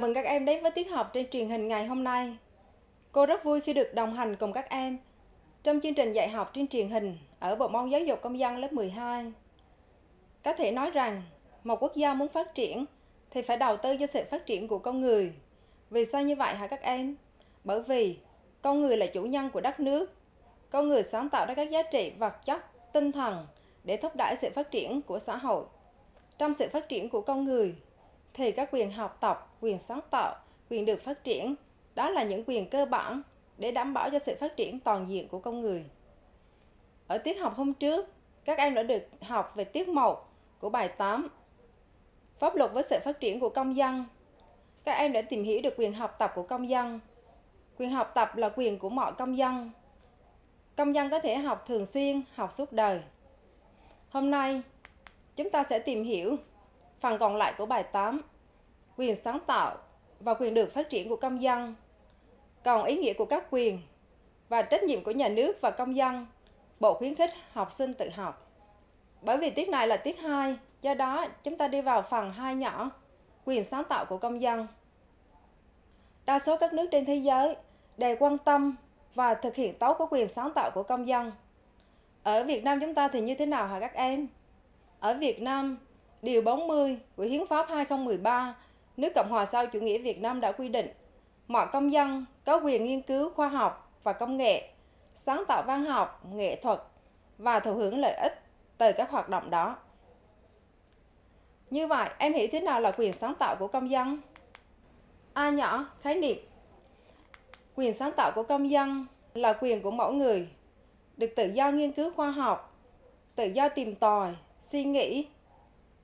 mừng các em đến với tiết học trên truyền hình ngày hôm nay. Cô rất vui khi được đồng hành cùng các em trong chương trình dạy học trên truyền hình ở Bộ môn Giáo dục Công dân lớp 12. Có thể nói rằng, một quốc gia muốn phát triển thì phải đầu tư cho sự phát triển của con người. Vì sao như vậy hả các em? Bởi vì con người là chủ nhân của đất nước. Con người sáng tạo ra các giá trị vật chất, tinh thần để thúc đẩy sự phát triển của xã hội. Trong sự phát triển của con người thì các quyền học tập, quyền sáng tạo, quyền được phát triển, đó là những quyền cơ bản để đảm bảo cho sự phát triển toàn diện của con người. Ở tiết học hôm trước, các em đã được học về tiết 1 của bài 8 Pháp luật với sự phát triển của công dân. Các em đã tìm hiểu được quyền học tập của công dân. Quyền học tập là quyền của mọi công dân. Công dân có thể học thường xuyên, học suốt đời. Hôm nay, chúng ta sẽ tìm hiểu Phần còn lại của bài 8, quyền sáng tạo và quyền được phát triển của công dân, còn ý nghĩa của các quyền và trách nhiệm của nhà nước và công dân, Bộ khuyến khích học sinh tự học. Bởi vì tiết này là tiết 2, do đó chúng ta đi vào phần 2 nhỏ, quyền sáng tạo của công dân. Đa số các nước trên thế giới đều quan tâm và thực hiện tốt các quyền sáng tạo của công dân. Ở Việt Nam chúng ta thì như thế nào hả các em? Ở Việt Nam, Điều 40 của Hiến pháp 2013 nước Cộng hòa xã chủ nghĩa Việt Nam đã quy định mọi công dân có quyền nghiên cứu khoa học và công nghệ, sáng tạo văn học, nghệ thuật và thụ hưởng lợi ích từ các hoạt động đó. Như vậy, em hiểu thế nào là quyền sáng tạo của công dân? A nhỏ, khái niệm Quyền sáng tạo của công dân là quyền của mỗi người, được tự do nghiên cứu khoa học, tự do tìm tòi, suy nghĩ,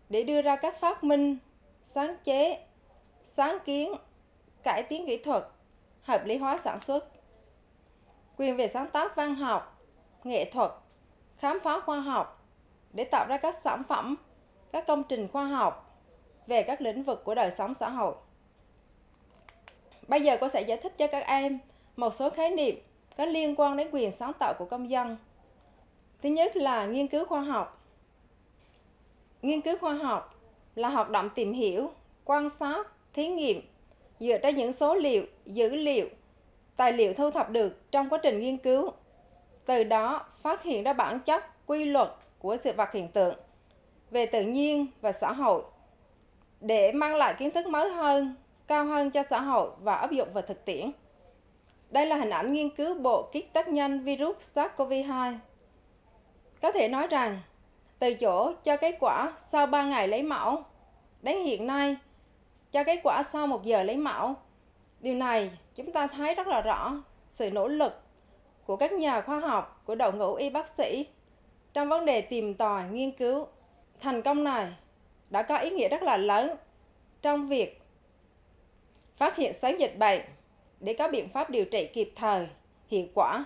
để đưa ra các phát minh, sáng chế, sáng kiến, cải tiến kỹ thuật, hợp lý hóa sản xuất. Quyền về sáng tác văn học, nghệ thuật, khám phá khoa học để tạo ra các sản phẩm, các công trình khoa học về các lĩnh vực của đời sống xã hội. Bây giờ cô sẽ giải thích cho các em một số khái niệm có liên quan đến quyền sáng tạo của công dân. Thứ nhất là nghiên cứu khoa học. Nghiên cứu khoa học là hoạt động tìm hiểu, quan sát, thí nghiệm dựa trên những số liệu, dữ liệu, tài liệu thu thập được trong quá trình nghiên cứu. Từ đó phát hiện ra bản chất, quy luật của sự vật hiện tượng về tự nhiên và xã hội để mang lại kiến thức mới hơn, cao hơn cho xã hội và áp dụng vào thực tiễn. Đây là hình ảnh nghiên cứu bộ kit test nhân virus SARS-CoV-2. Có thể nói rằng, từ chỗ cho kết quả sau 3 ngày lấy mẫu đến hiện nay cho kết quả sau 1 giờ lấy mẫu. Điều này chúng ta thấy rất là rõ sự nỗ lực của các nhà khoa học, của đội ngũ y bác sĩ trong vấn đề tìm tòi, nghiên cứu. Thành công này đã có ý nghĩa rất là lớn trong việc phát hiện sớm dịch bệnh để có biện pháp điều trị kịp thời, hiệu quả,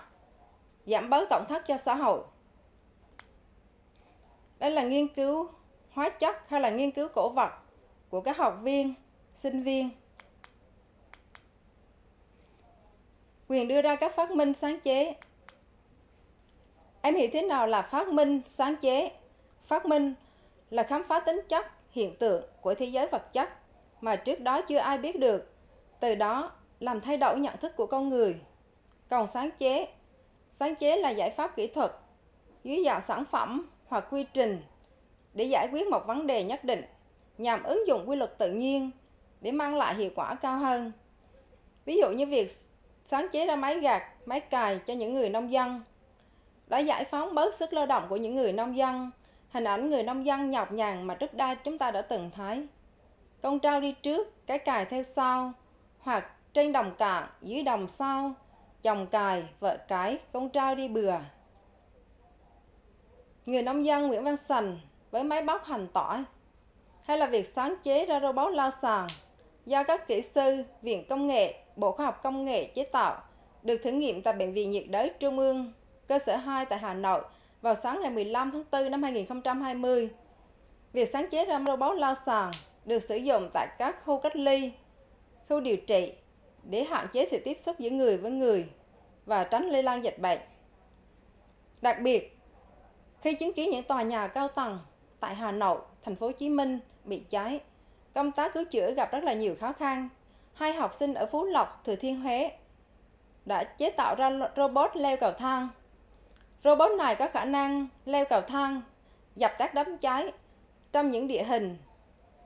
giảm bớt tổn thất cho xã hội. Đây là nghiên cứu hóa chất hay là nghiên cứu cổ vật của các học viên, sinh viên. Quyền đưa ra các phát minh sáng chế. Em hiểu thế nào là phát minh sáng chế? Phát minh là khám phá tính chất, hiện tượng của thế giới vật chất mà trước đó chưa ai biết được. Từ đó làm thay đổi nhận thức của con người. Còn sáng chế, sáng chế là giải pháp kỹ thuật dưới dạng sản phẩm hoặc quy trình để giải quyết một vấn đề nhất định nhằm ứng dụng quy luật tự nhiên để mang lại hiệu quả cao hơn. Ví dụ như việc sáng chế ra máy gạt, máy cài cho những người nông dân đã giải phóng bớt sức lao động của những người nông dân, hình ảnh người nông dân nhọc nhằn mà trước đây chúng ta đã từng thấy. Con trao đi trước, cái cài theo sau, hoặc trên đồng cạn, dưới đồng sau, chồng cài, vợ cái, con trao đi bừa, người nông dân Nguyễn Văn Sành với máy bóc hành tỏi hay là việc sáng chế ra robot lao sàn do các kỹ sư, Viện Công nghệ, Bộ Khoa học Công nghệ chế tạo được thử nghiệm tại Bệnh viện nhiệt đới Trung ương, cơ sở 2 tại Hà Nội vào sáng ngày 15 tháng 4 năm 2020. Việc sáng chế ra robot lao sàn được sử dụng tại các khu cách ly, khu điều trị để hạn chế sự tiếp xúc giữa người với người và tránh lây lan dịch bệnh. Đặc biệt, khi chứng kiến những tòa nhà cao tầng tại Hà Nội, thành phố Hồ Chí Minh bị cháy, công tác cứu chữa gặp rất là nhiều khó khăn. Hai học sinh ở Phú Lộc, Thừa Thiên Huế đã chế tạo ra robot leo cầu thang. Robot này có khả năng leo cầu thang, dập tắt đám cháy trong những địa hình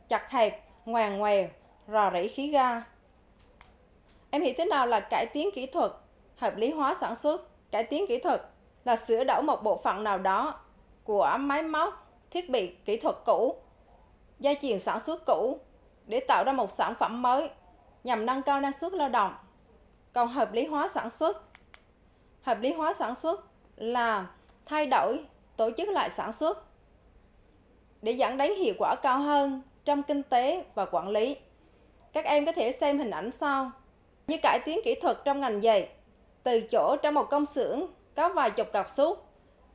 chặt hẹp, ngoằn ngoèo, rò rỉ khí ga. Em hiểu thế nào là cải tiến kỹ thuật, hợp lý hóa sản xuất, cải tiến kỹ thuật là sửa đổi một bộ phận nào đó của máy móc, thiết bị kỹ thuật cũ, dây chuyền sản xuất cũ để tạo ra một sản phẩm mới nhằm nâng cao năng suất lao động. Còn hợp lý hóa sản xuất. Hợp lý hóa sản xuất là thay đổi, tổ chức lại sản xuất để dẫn đến hiệu quả cao hơn trong kinh tế và quản lý. Các em có thể xem hình ảnh sau. Như cải tiến kỹ thuật trong ngành giày, từ chỗ trong một công xưởng có vài chục cặp xúc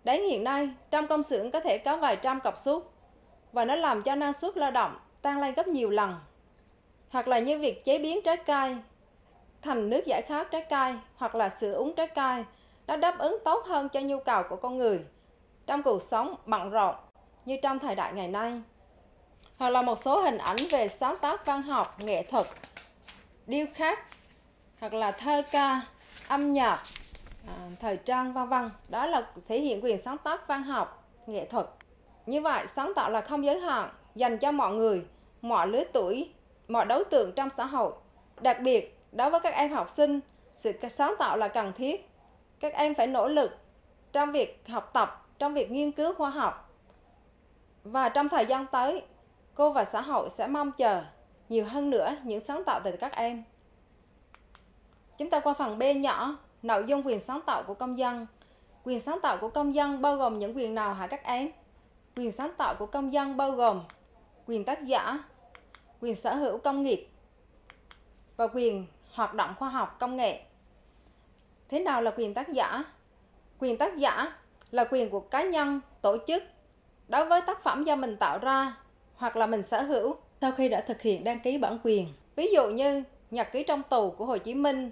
Đến hiện nay, trong công xưởng có thể có vài trăm cặp suốt và nó làm cho năng suất lao động tăng lên gấp nhiều lần. Hoặc là như việc chế biến trái cây thành nước giải khát trái cây hoặc là sữa uống trái cây đã đáp ứng tốt hơn cho nhu cầu của con người trong cuộc sống bận rộn như trong thời đại ngày nay. Hoặc là một số hình ảnh về sáng tác văn học, nghệ thuật, điêu khắc hoặc là thơ ca, âm nhạc, À, thời trang vân vân đó là thể hiện quyền sáng tác văn học nghệ thuật như vậy sáng tạo là không giới hạn dành cho mọi người mọi lứa tuổi mọi đối tượng trong xã hội đặc biệt đối với các em học sinh sự sáng tạo là cần thiết các em phải nỗ lực trong việc học tập trong việc nghiên cứu khoa học và trong thời gian tới cô và xã hội sẽ mong chờ nhiều hơn nữa những sáng tạo từ các em chúng ta qua phần b nhỏ Nội dung quyền sáng tạo của công dân Quyền sáng tạo của công dân bao gồm những quyền nào hả các em? Quyền sáng tạo của công dân bao gồm quyền tác giả, quyền sở hữu công nghiệp và quyền hoạt động khoa học công nghệ. Thế nào là quyền tác giả? Quyền tác giả là quyền của cá nhân, tổ chức đối với tác phẩm do mình tạo ra hoặc là mình sở hữu sau khi đã thực hiện đăng ký bản quyền. Ví dụ như Nhật ký trong tù của Hồ Chí Minh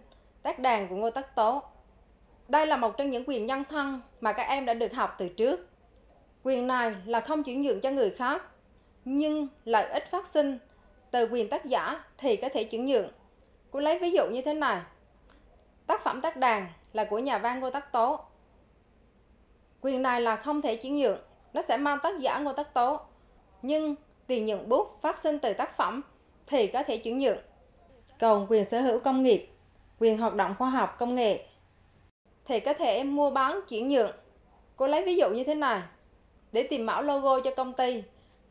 tác đàn của Ngô Tất Tố. Đây là một trong những quyền nhân thân mà các em đã được học từ trước. Quyền này là không chuyển nhượng cho người khác, nhưng lợi ích phát sinh từ quyền tác giả thì có thể chuyển nhượng. Cô lấy ví dụ như thế này. Tác phẩm tác đàn là của nhà văn Ngô Tất Tố. Quyền này là không thể chuyển nhượng, nó sẽ mang tác giả Ngô Tất Tố. Nhưng tiền nhận bút phát sinh từ tác phẩm thì có thể chuyển nhượng. Còn quyền sở hữu công nghiệp quyền hoạt động khoa học công nghệ thì có thể mua bán chuyển nhượng. Cô lấy ví dụ như thế này. Để tìm mẫu logo cho công ty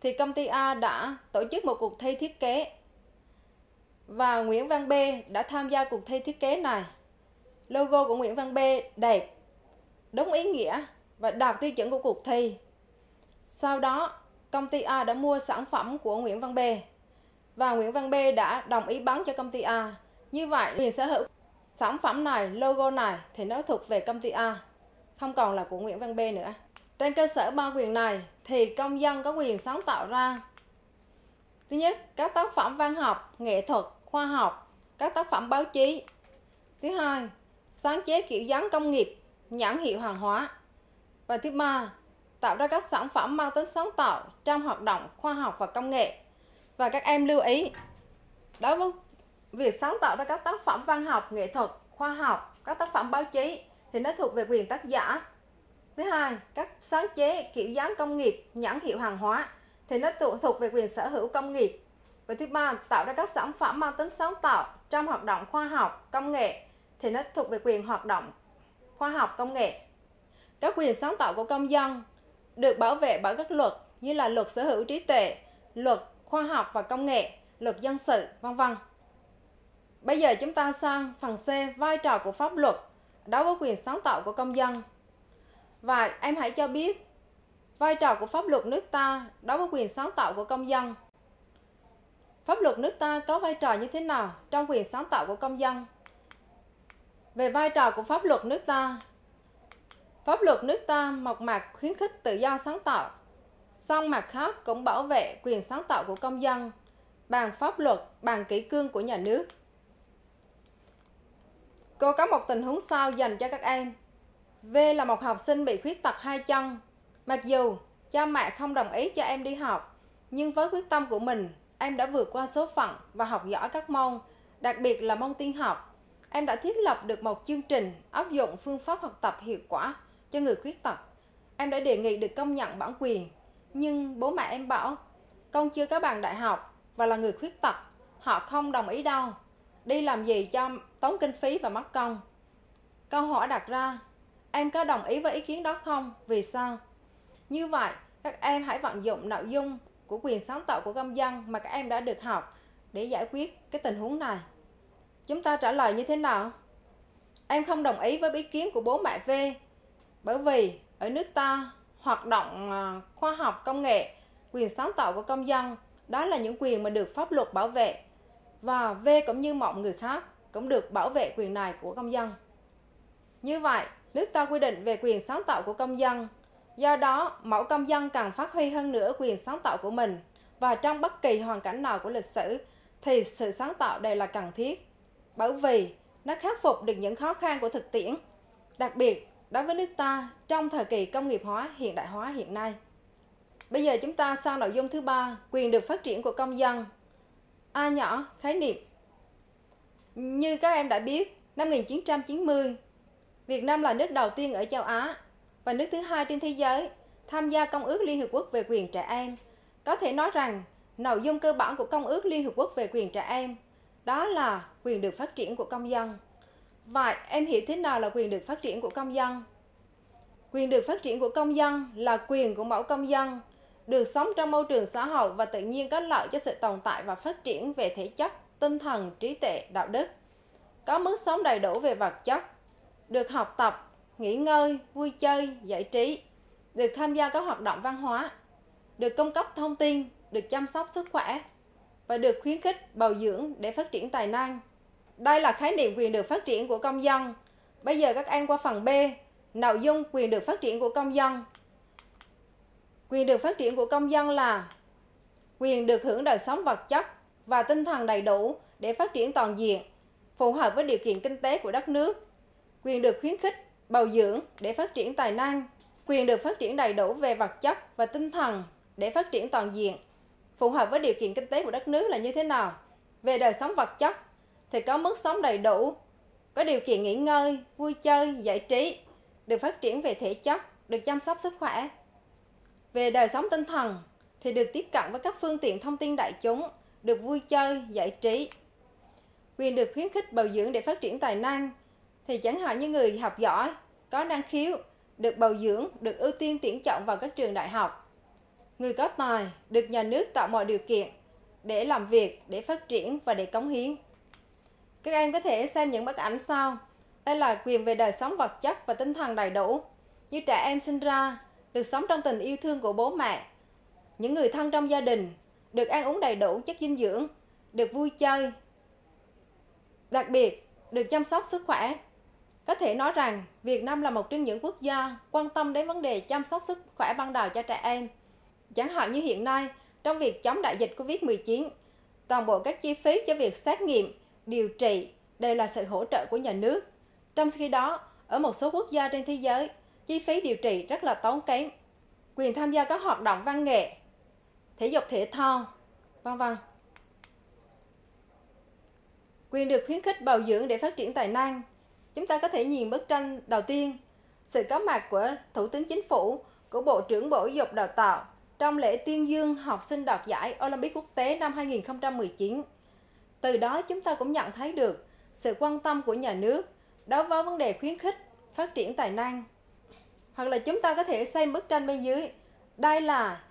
thì công ty A đã tổ chức một cuộc thi thiết kế và Nguyễn Văn B đã tham gia cuộc thi thiết kế này. Logo của Nguyễn Văn B đẹp, đúng ý nghĩa và đạt tiêu chuẩn của cuộc thi. Sau đó, công ty A đã mua sản phẩm của Nguyễn Văn B và Nguyễn Văn B đã đồng ý bán cho công ty A. Như vậy, quyền sở hữu sản phẩm này, logo này thì nó thuộc về công ty A, không còn là của Nguyễn Văn B nữa. Trên cơ sở ba quyền này thì công dân có quyền sáng tạo ra Thứ nhất, các tác phẩm văn học, nghệ thuật, khoa học, các tác phẩm báo chí. Thứ hai, sáng chế kiểu dáng công nghiệp, nhãn hiệu hàng hóa. Và thứ ba, tạo ra các sản phẩm mang tính sáng tạo trong hoạt động khoa học và công nghệ. Và các em lưu ý, đối với việc sáng tạo ra các tác phẩm văn học, nghệ thuật, khoa học, các tác phẩm báo chí thì nó thuộc về quyền tác giả. Thứ hai, các sáng chế kiểu dáng công nghiệp, nhãn hiệu hàng hóa thì nó thuộc về quyền sở hữu công nghiệp. Và thứ ba, tạo ra các sản phẩm mang tính sáng tạo trong hoạt động khoa học, công nghệ thì nó thuộc về quyền hoạt động khoa học, công nghệ. Các quyền sáng tạo của công dân được bảo vệ bởi các luật như là luật sở hữu trí tuệ, luật khoa học và công nghệ, luật dân sự, vân vân. Bây giờ chúng ta sang phần C, vai trò của pháp luật đối với quyền sáng tạo của công dân. Và em hãy cho biết vai trò của pháp luật nước ta đối với quyền sáng tạo của công dân. Pháp luật nước ta có vai trò như thế nào trong quyền sáng tạo của công dân? Về vai trò của pháp luật nước ta, pháp luật nước ta một mạc khuyến khích tự do sáng tạo, song mặt khác cũng bảo vệ quyền sáng tạo của công dân bằng pháp luật, bằng kỷ cương của nhà nước. Cô có một tình huống sau dành cho các em. V là một học sinh bị khuyết tật hai chân. Mặc dù cha mẹ không đồng ý cho em đi học, nhưng với quyết tâm của mình, em đã vượt qua số phận và học giỏi các môn, đặc biệt là môn tin học. Em đã thiết lập được một chương trình áp dụng phương pháp học tập hiệu quả cho người khuyết tật. Em đã đề nghị được công nhận bản quyền, nhưng bố mẹ em bảo con chưa có bằng đại học và là người khuyết tật, họ không đồng ý đâu đi làm gì cho tốn kinh phí và mất công? Câu hỏi đặt ra, em có đồng ý với ý kiến đó không? Vì sao? Như vậy, các em hãy vận dụng nội dung của quyền sáng tạo của công dân mà các em đã được học để giải quyết cái tình huống này. Chúng ta trả lời như thế nào? Em không đồng ý với ý kiến của bố mẹ V bởi vì ở nước ta hoạt động à, khoa học công nghệ quyền sáng tạo của công dân đó là những quyền mà được pháp luật bảo vệ và v cũng như mọi người khác cũng được bảo vệ quyền này của công dân. Như vậy, nước ta quy định về quyền sáng tạo của công dân. Do đó, mẫu công dân cần phát huy hơn nữa quyền sáng tạo của mình và trong bất kỳ hoàn cảnh nào của lịch sử thì sự sáng tạo đều là cần thiết bởi vì nó khắc phục được những khó khăn của thực tiễn, đặc biệt đối với nước ta trong thời kỳ công nghiệp hóa hiện đại hóa hiện nay. Bây giờ chúng ta sang nội dung thứ ba, quyền được phát triển của công dân A à, nhỏ, khái niệm Như các em đã biết, năm 1990, Việt Nam là nước đầu tiên ở châu Á và nước thứ hai trên thế giới tham gia Công ước Liên Hiệp Quốc về quyền trẻ em. Có thể nói rằng, nội dung cơ bản của Công ước Liên Hiệp Quốc về quyền trẻ em đó là quyền được phát triển của công dân. Vậy em hiểu thế nào là quyền được phát triển của công dân? Quyền được phát triển của công dân là quyền của mỗi công dân được sống trong môi trường xã hội và tự nhiên có lợi cho sự tồn tại và phát triển về thể chất, tinh thần, trí tuệ, đạo đức. Có mức sống đầy đủ về vật chất, được học tập, nghỉ ngơi, vui chơi, giải trí, được tham gia các hoạt động văn hóa, được cung cấp thông tin, được chăm sóc sức khỏe và được khuyến khích bồi dưỡng để phát triển tài năng. Đây là khái niệm quyền được phát triển của công dân. Bây giờ các em qua phần B, nội dung quyền được phát triển của công dân Quyền được phát triển của công dân là quyền được hưởng đời sống vật chất và tinh thần đầy đủ để phát triển toàn diện, phù hợp với điều kiện kinh tế của đất nước. Quyền được khuyến khích, bầu dưỡng để phát triển tài năng. Quyền được phát triển đầy đủ về vật chất và tinh thần để phát triển toàn diện, phù hợp với điều kiện kinh tế của đất nước là như thế nào. Về đời sống vật chất thì có mức sống đầy đủ, có điều kiện nghỉ ngơi, vui chơi, giải trí, được phát triển về thể chất, được chăm sóc sức khỏe, về đời sống tinh thần thì được tiếp cận với các phương tiện thông tin đại chúng, được vui chơi, giải trí. Quyền được khuyến khích bồi dưỡng để phát triển tài năng thì chẳng hạn như người học giỏi, có năng khiếu, được bồi dưỡng, được ưu tiên tuyển chọn vào các trường đại học. Người có tài được nhà nước tạo mọi điều kiện để làm việc, để phát triển và để cống hiến. Các em có thể xem những bức ảnh sau. Đây là quyền về đời sống vật chất và tinh thần đầy đủ. Như trẻ em sinh ra được sống trong tình yêu thương của bố mẹ, những người thân trong gia đình, được ăn uống đầy đủ chất dinh dưỡng, được vui chơi. Đặc biệt, được chăm sóc sức khỏe. Có thể nói rằng Việt Nam là một trong những quốc gia quan tâm đến vấn đề chăm sóc sức khỏe ban đầu cho trẻ em. Chẳng hạn như hiện nay, trong việc chống đại dịch COVID-19, toàn bộ các chi phí cho việc xét nghiệm, điều trị đều là sự hỗ trợ của nhà nước. Trong khi đó, ở một số quốc gia trên thế giới, chi phí điều trị rất là tốn kém, quyền tham gia các hoạt động văn nghệ, thể dục thể thao, vân vân. Quyền được khuyến khích bồi dưỡng để phát triển tài năng. Chúng ta có thể nhìn bức tranh đầu tiên, sự có mặt của Thủ tướng Chính phủ, của Bộ trưởng Bộ Dục Đào tạo trong lễ tuyên dương học sinh đoạt giải Olympic quốc tế năm 2019. Từ đó chúng ta cũng nhận thấy được sự quan tâm của nhà nước đối với vấn đề khuyến khích phát triển tài năng hoặc là chúng ta có thể xây bức tranh bên dưới. Đây là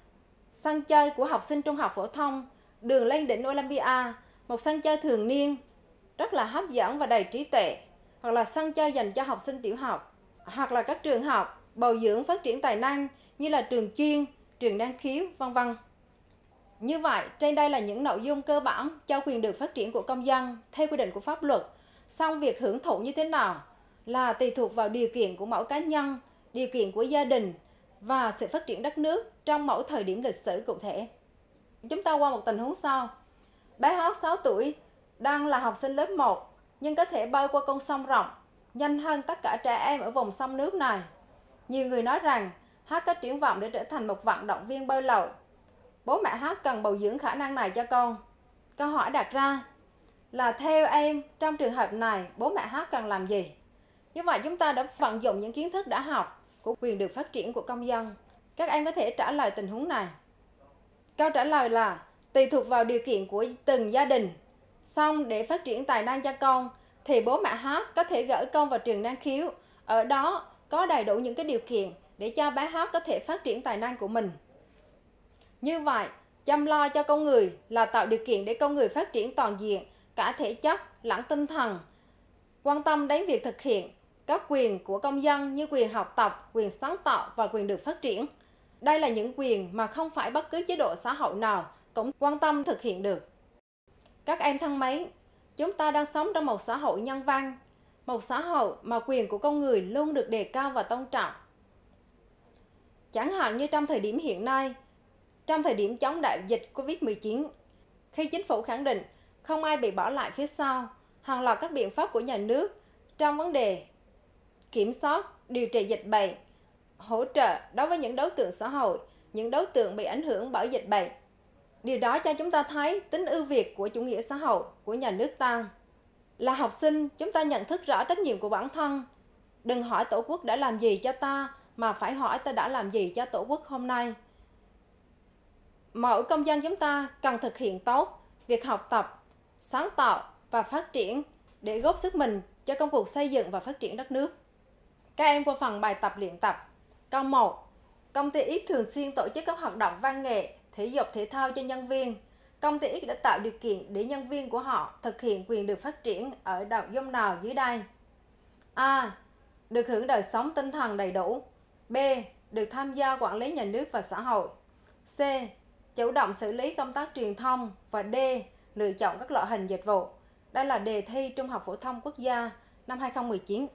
sân chơi của học sinh trung học phổ thông, đường lên đỉnh Olympia, một sân chơi thường niên, rất là hấp dẫn và đầy trí tuệ, hoặc là sân chơi dành cho học sinh tiểu học, hoặc là các trường học bồi dưỡng phát triển tài năng như là trường chuyên, trường năng khiếu, vân vân. Như vậy, trên đây là những nội dung cơ bản cho quyền được phát triển của công dân theo quy định của pháp luật. Song việc hưởng thụ như thế nào là tùy thuộc vào điều kiện của mỗi cá nhân, điều kiện của gia đình và sự phát triển đất nước trong mỗi thời điểm lịch sử cụ thể. Chúng ta qua một tình huống sau. Bé Hót 6 tuổi đang là học sinh lớp 1 nhưng có thể bơi qua con sông rộng nhanh hơn tất cả trẻ em ở vùng sông nước này. Nhiều người nói rằng Hát có triển vọng để trở thành một vận động viên bơi lội. Bố mẹ Hát cần bồi dưỡng khả năng này cho con. Câu hỏi đặt ra là theo em trong trường hợp này bố mẹ Hát cần làm gì? Như vậy chúng ta đã vận dụng những kiến thức đã học của quyền được phát triển của công dân. Các em có thể trả lời tình huống này. Câu trả lời là tùy thuộc vào điều kiện của từng gia đình. Xong để phát triển tài năng cho con thì bố mẹ hát có thể gửi con vào trường năng khiếu. Ở đó có đầy đủ những cái điều kiện để cho bé hát có thể phát triển tài năng của mình. Như vậy, chăm lo cho con người là tạo điều kiện để con người phát triển toàn diện, cả thể chất lẫn tinh thần. Quan tâm đến việc thực hiện các quyền của công dân như quyền học tập, quyền sáng tạo và quyền được phát triển. Đây là những quyền mà không phải bất cứ chế độ xã hội nào cũng quan tâm thực hiện được. Các em thân mến, chúng ta đang sống trong một xã hội nhân văn, một xã hội mà quyền của con người luôn được đề cao và tôn trọng. Chẳng hạn như trong thời điểm hiện nay, trong thời điểm chống đại dịch Covid-19, khi chính phủ khẳng định không ai bị bỏ lại phía sau, hàng loạt các biện pháp của nhà nước trong vấn đề kiểm soát, điều trị dịch bệnh, hỗ trợ đối với những đối tượng xã hội, những đối tượng bị ảnh hưởng bởi dịch bệnh. Điều đó cho chúng ta thấy tính ưu việt của chủ nghĩa xã hội của nhà nước ta. Là học sinh, chúng ta nhận thức rõ trách nhiệm của bản thân. Đừng hỏi Tổ quốc đã làm gì cho ta, mà phải hỏi ta đã làm gì cho Tổ quốc hôm nay. Mỗi công dân chúng ta cần thực hiện tốt việc học tập, sáng tạo và phát triển để góp sức mình cho công cuộc xây dựng và phát triển đất nước. Các em qua phần bài tập luyện tập. Câu 1. Công ty X thường xuyên tổ chức các hoạt động văn nghệ, thể dục thể thao cho nhân viên. Công ty X đã tạo điều kiện để nhân viên của họ thực hiện quyền được phát triển ở nội dung nào dưới đây? A. Được hưởng đời sống tinh thần đầy đủ. B. Được tham gia quản lý nhà nước và xã hội. C. Chủ động xử lý công tác truyền thông. Và D. Lựa chọn các loại hình dịch vụ. Đây là đề thi Trung học Phổ thông Quốc gia năm 2019.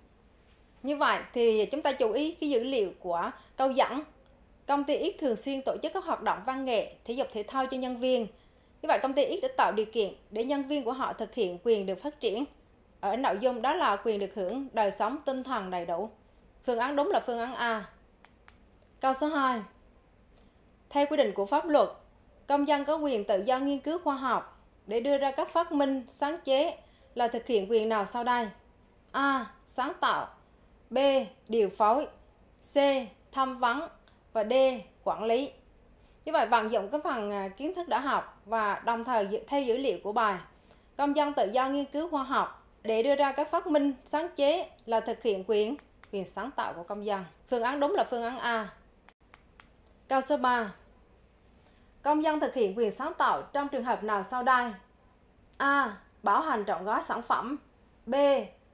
Như vậy thì chúng ta chú ý cái dữ liệu của câu dẫn. Công ty X thường xuyên tổ chức các hoạt động văn nghệ, thể dục thể thao cho nhân viên. Như vậy công ty X đã tạo điều kiện để nhân viên của họ thực hiện quyền được phát triển. Ở nội dung đó là quyền được hưởng đời sống tinh thần đầy đủ. Phương án đúng là phương án A. Câu số 2. Theo quy định của pháp luật, công dân có quyền tự do nghiên cứu khoa học để đưa ra các phát minh, sáng chế là thực hiện quyền nào sau đây? A. Sáng tạo B. Điều phối C. Tham vấn và D. Quản lý như vậy vận dụng cái phần à, kiến thức đã học và đồng thời theo dữ liệu của bài công dân tự do nghiên cứu khoa học để đưa ra các phát minh sáng chế là thực hiện quyền quyền sáng tạo của công dân phương án đúng là phương án A câu số 3 công dân thực hiện quyền sáng tạo trong trường hợp nào sau đây A bảo hành trọn gói sản phẩm B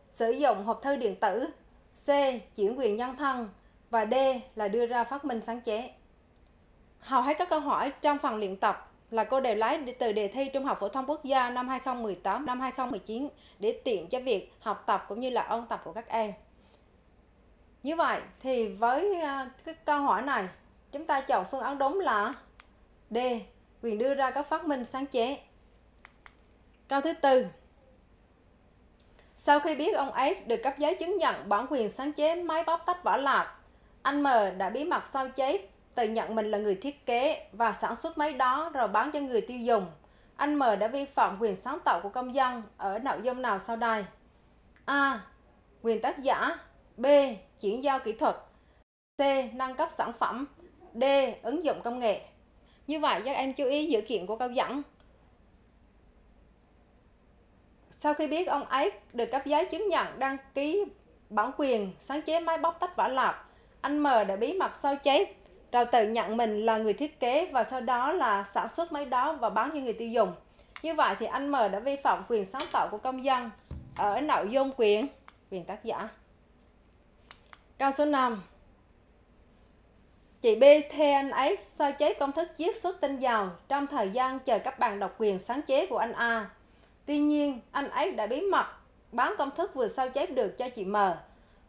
sử dụng hộp thư điện tử C. Chuyển quyền nhân thân và D là đưa ra phát minh sáng chế. Hầu hết các câu hỏi trong phần luyện tập là cô đều lấy từ đề thi Trung học phổ thông quốc gia năm 2018 năm 2019 để tiện cho việc học tập cũng như là ôn tập của các em. Như vậy thì với à, cái câu hỏi này, chúng ta chọn phương án đúng là D, quyền đưa ra các phát minh sáng chế. Câu thứ tư, sau khi biết ông F được cấp giấy chứng nhận bản quyền sáng chế máy bóc tách vỏ lạc, anh M đã bí mật sao chép, tự nhận mình là người thiết kế và sản xuất máy đó rồi bán cho người tiêu dùng. Anh M đã vi phạm quyền sáng tạo của công dân ở nội dung nào sau đây? A. Quyền tác giả B. Chuyển giao kỹ thuật C. Nâng cấp sản phẩm D. Ứng dụng công nghệ như vậy, các em chú ý dự kiện của câu dẫn. Sau khi biết ông ấy được cấp giấy chứng nhận đăng ký bản quyền sáng chế máy bóc tách vỏ lọc, anh M đã bí mật sao chép rồi tự nhận mình là người thiết kế và sau đó là sản xuất máy đó và bán cho người tiêu dùng. Như vậy thì anh M đã vi phạm quyền sáng tạo của công dân ở nội dung quyền, quyền tác giả. Câu số 5 Chị B thuê anh ấy sao chép công thức chiết xuất tinh dầu trong thời gian chờ cấp bằng độc quyền sáng chế của anh A. Tuy nhiên, anh ấy đã bí mật bán công thức vừa sao chép được cho chị M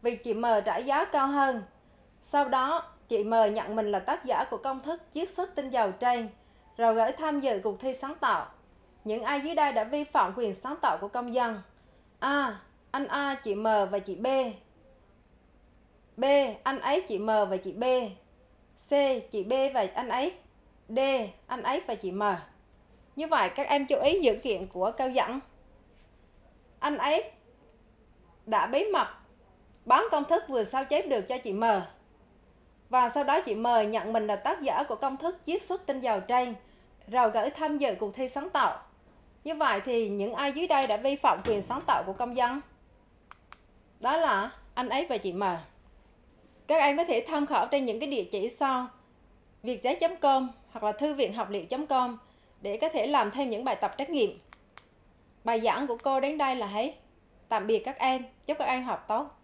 vì chị M trả giá cao hơn. Sau đó, chị M nhận mình là tác giả của công thức chiết xuất tinh dầu trên rồi gửi tham dự cuộc thi sáng tạo. Những ai dưới đây đã vi phạm quyền sáng tạo của công dân? A. Anh A, chị M và chị B. B. Anh ấy, chị M và chị B. C. Chị B và anh ấy. D. Anh ấy và chị M. Như vậy các em chú ý dữ kiện của câu dẫn. Anh ấy đã bí mật bán công thức vừa sao chép được cho chị M. Và sau đó chị M nhận mình là tác giả của công thức chiết xuất tinh dầu trên rồi gửi tham dự cuộc thi sáng tạo. Như vậy thì những ai dưới đây đã vi phạm quyền sáng tạo của công dân? Đó là anh ấy và chị M. Các em có thể tham khảo trên những cái địa chỉ sau vietjet.com hoặc là thư viện học liệu.com để có thể làm thêm những bài tập trắc nghiệm. Bài giảng của cô đến đây là hết. Tạm biệt các em, chúc các em học tốt.